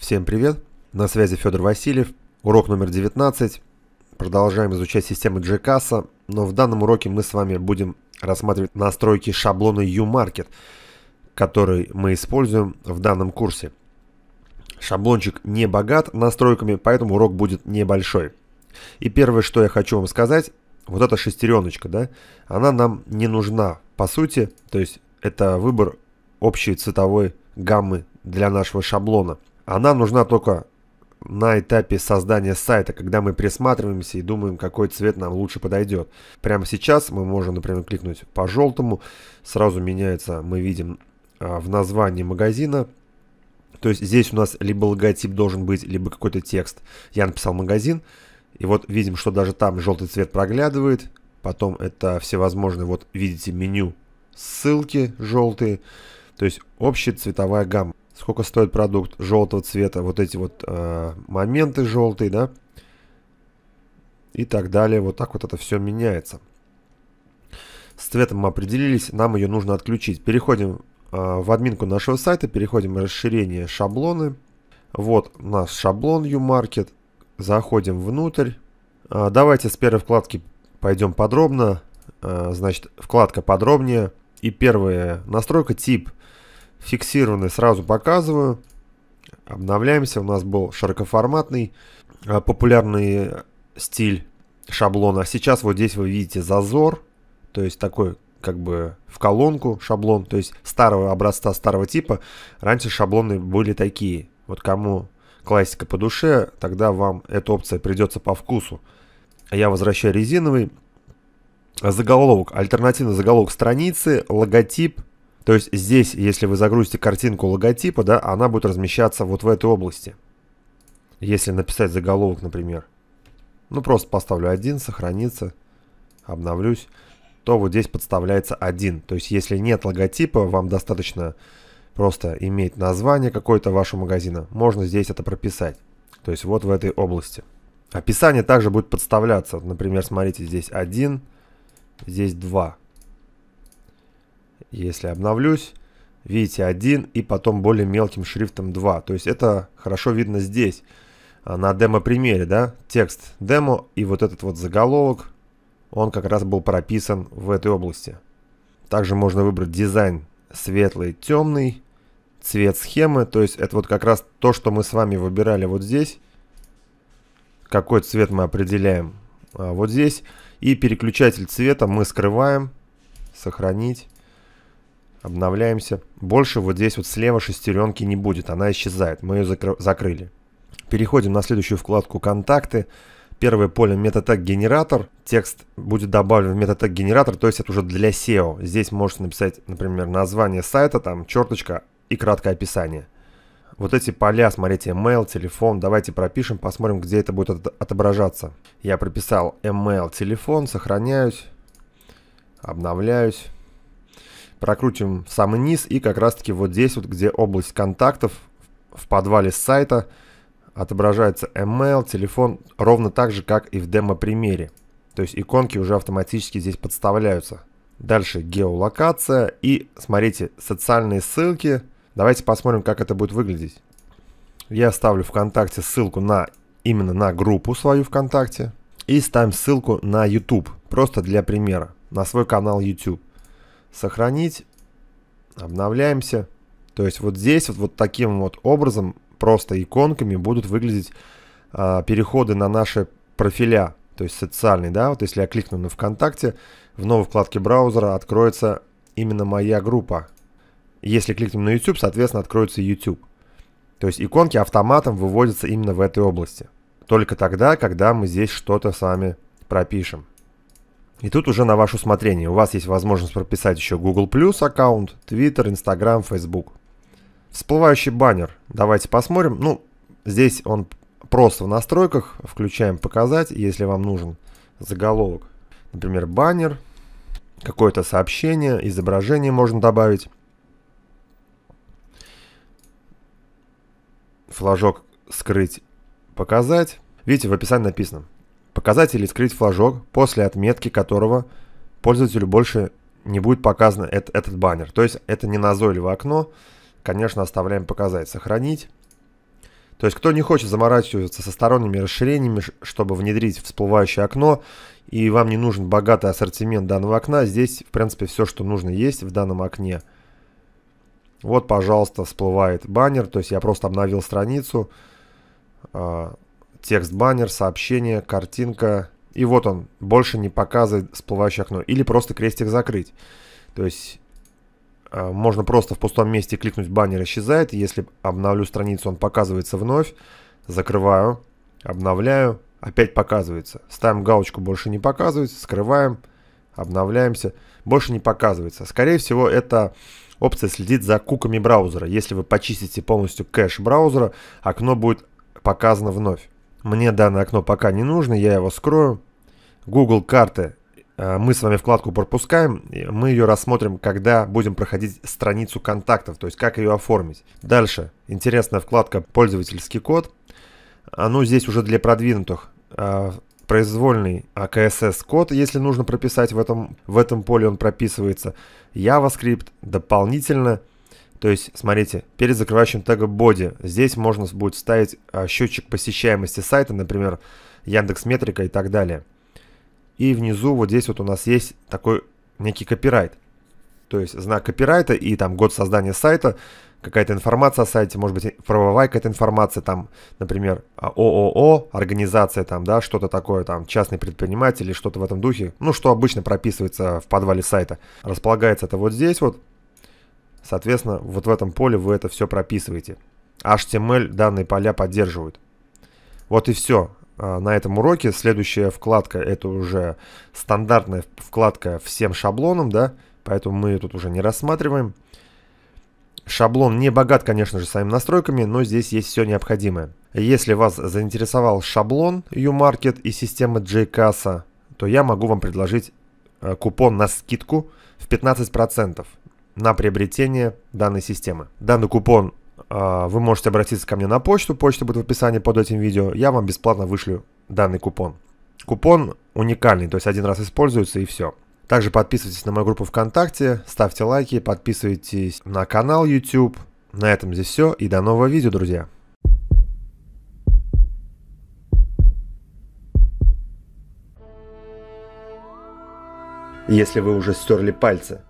Всем привет! На связи Федор Васильев, урок номер 19. Продолжаем изучать систему GCAS, но в данном уроке мы с вами будем рассматривать настройки шаблона UMarket, который мы используем в данном курсе. Шаблончик не богат настройками, поэтому урок будет небольшой. И первое, что я хочу вам сказать, вот эта шестереночка, да, она нам не нужна по сути, то есть это выбор общей цветовой гаммы для нашего шаблона – она нужна только на этапе создания сайта, когда мы присматриваемся и думаем, какой цвет нам лучше подойдет. Прямо сейчас мы можем, например, кликнуть по желтому, сразу меняется, мы видим а, в названии магазина. То есть здесь у нас либо логотип должен быть, либо какой-то текст. Я написал магазин, и вот видим, что даже там желтый цвет проглядывает. Потом это всевозможные, вот видите, меню ссылки желтые. То есть общая цветовая гамма сколько стоит продукт желтого цвета, вот эти вот э, моменты желтые, да, и так далее. Вот так вот это все меняется. С цветом мы определились, нам ее нужно отключить. Переходим э, в админку нашего сайта, переходим в расширение шаблоны. Вот наш шаблон YouMarket. Заходим внутрь. Э, давайте с первой вкладки пойдем подробно. Э, значит, вкладка подробнее. И первая настройка тип – фиксированный сразу показываю. Обновляемся. У нас был широкоформатный э, популярный стиль шаблона. А сейчас вот здесь вы видите зазор, то есть такой как бы в колонку шаблон, то есть старого образца, старого типа. Раньше шаблоны были такие. Вот кому классика по душе, тогда вам эта опция придется по вкусу. Я возвращаю резиновый. Заголовок. Альтернативный заголовок страницы, логотип, то есть здесь, если вы загрузите картинку логотипа, да, она будет размещаться вот в этой области. Если написать заголовок, например. Ну, просто поставлю один, сохранится, обновлюсь. То вот здесь подставляется один. То есть если нет логотипа, вам достаточно просто иметь название какое-то вашего магазина. Можно здесь это прописать. То есть вот в этой области. Описание также будет подставляться. Например, смотрите, здесь один, здесь два если обновлюсь, видите один и потом более мелким шрифтом 2. То есть это хорошо видно здесь, а, на демо-примере, да, текст демо и вот этот вот заголовок, он как раз был прописан в этой области. Также можно выбрать дизайн светлый, темный, цвет схемы, то есть это вот как раз то, что мы с вами выбирали вот здесь, какой цвет мы определяем а, вот здесь, и переключатель цвета мы скрываем, сохранить. Обновляемся. Больше вот здесь вот слева шестеренки не будет, она исчезает. Мы ее закрыли. Переходим на следующую вкладку «Контакты». Первое поле метатег генератор. Текст будет добавлен в метатег генератор, то есть это уже для SEO. Здесь можете написать, например, название сайта, там черточка и краткое описание. Вот эти поля, смотрите, email, телефон, давайте пропишем, посмотрим, где это будет отображаться. Я прописал email, телефон, сохраняюсь, обновляюсь прокрутим в самый низ и как раз таки вот здесь вот, где область контактов в подвале сайта отображается email, телефон, ровно так же, как и в демо-примере. То есть иконки уже автоматически здесь подставляются. Дальше геолокация и, смотрите, социальные ссылки. Давайте посмотрим, как это будет выглядеть. Я оставлю ВКонтакте ссылку на именно на группу свою ВКонтакте. И ставим ссылку на YouTube, просто для примера, на свой канал YouTube. Сохранить. Обновляемся. То есть вот здесь вот, вот таким вот образом, просто иконками будут выглядеть а, переходы на наши профиля, то есть социальный, да, вот если я кликну на ВКонтакте, в новой вкладке браузера откроется именно моя группа. Если кликнем на YouTube, соответственно, откроется YouTube. То есть иконки автоматом выводятся именно в этой области. Только тогда, когда мы здесь что-то с вами пропишем. И тут уже на ваше усмотрение. У вас есть возможность прописать еще Google+, Plus аккаунт, Twitter, Instagram, Facebook. Всплывающий баннер. Давайте посмотрим. Ну, здесь он просто в настройках. Включаем показать, если вам нужен заголовок. Например, баннер, какое-то сообщение, изображение можно добавить. Флажок скрыть, показать. Видите, в описании написано Показать или скрыть флажок, после отметки которого пользователю больше не будет показан этот, этот баннер. То есть это не назойливое окно. Конечно, оставляем показать, сохранить. То есть кто не хочет заморачиваться со сторонними расширениями, чтобы внедрить всплывающее окно, и вам не нужен богатый ассортимент данного окна, здесь, в принципе, все, что нужно есть в данном окне. Вот, пожалуйста, всплывает баннер. То есть я просто обновил страницу. А, текст-баннер, сообщение, картинка. И вот он, больше не показывает всплывающее окно. Или просто крестик закрыть. То есть э, можно просто в пустом месте кликнуть, баннер исчезает. Если обновлю страницу, он показывается вновь. Закрываю, обновляю, опять показывается. Ставим галочку «Больше не показывается», скрываем, обновляемся. Больше не показывается. Скорее всего, это опция следит за куками браузера. Если вы почистите полностью кэш браузера, окно будет показано вновь. Мне данное окно пока не нужно, я его скрою. Google карты э, мы с вами вкладку пропускаем, мы ее рассмотрим, когда будем проходить страницу контактов, то есть как ее оформить. Дальше, интересная вкладка «Пользовательский код». Ну, здесь уже для продвинутых э, произвольный АКСС-код, если нужно прописать в этом, в этом поле, он прописывается. JavaScript, дополнительно то есть, смотрите, перед закрывающим тегом body, здесь можно будет ставить а, счетчик посещаемости сайта, например, Яндекс Метрика и так далее. И внизу вот здесь вот у нас есть такой некий копирайт. То есть знак копирайта и там год создания сайта, какая-то информация о сайте, может быть, правовая какая-то информация, там, например, а, ООО, организация, там, да, что-то такое, там, частный предприниматель или что-то в этом духе, ну, что обычно прописывается в подвале сайта. Располагается это вот здесь вот, Соответственно, вот в этом поле вы это все прописываете. HTML данные поля поддерживают. Вот и все. А, на этом уроке следующая вкладка это уже стандартная вкладка всем шаблонам, да, поэтому мы ее тут уже не рассматриваем. Шаблон не богат, конечно же, своими настройками, но здесь есть все необходимое. Если вас заинтересовал шаблон u и система JCassa, то я могу вам предложить э, купон на скидку в 15% на приобретение данной системы. Данный купон а, вы можете обратиться ко мне на почту, почта будет в описании под этим видео, я вам бесплатно вышлю данный купон. Купон уникальный, то есть один раз используется и все. Также подписывайтесь на мою группу ВКонтакте, ставьте лайки, подписывайтесь на канал YouTube. На этом здесь все и до нового видео, друзья. Если вы уже стерли пальцы –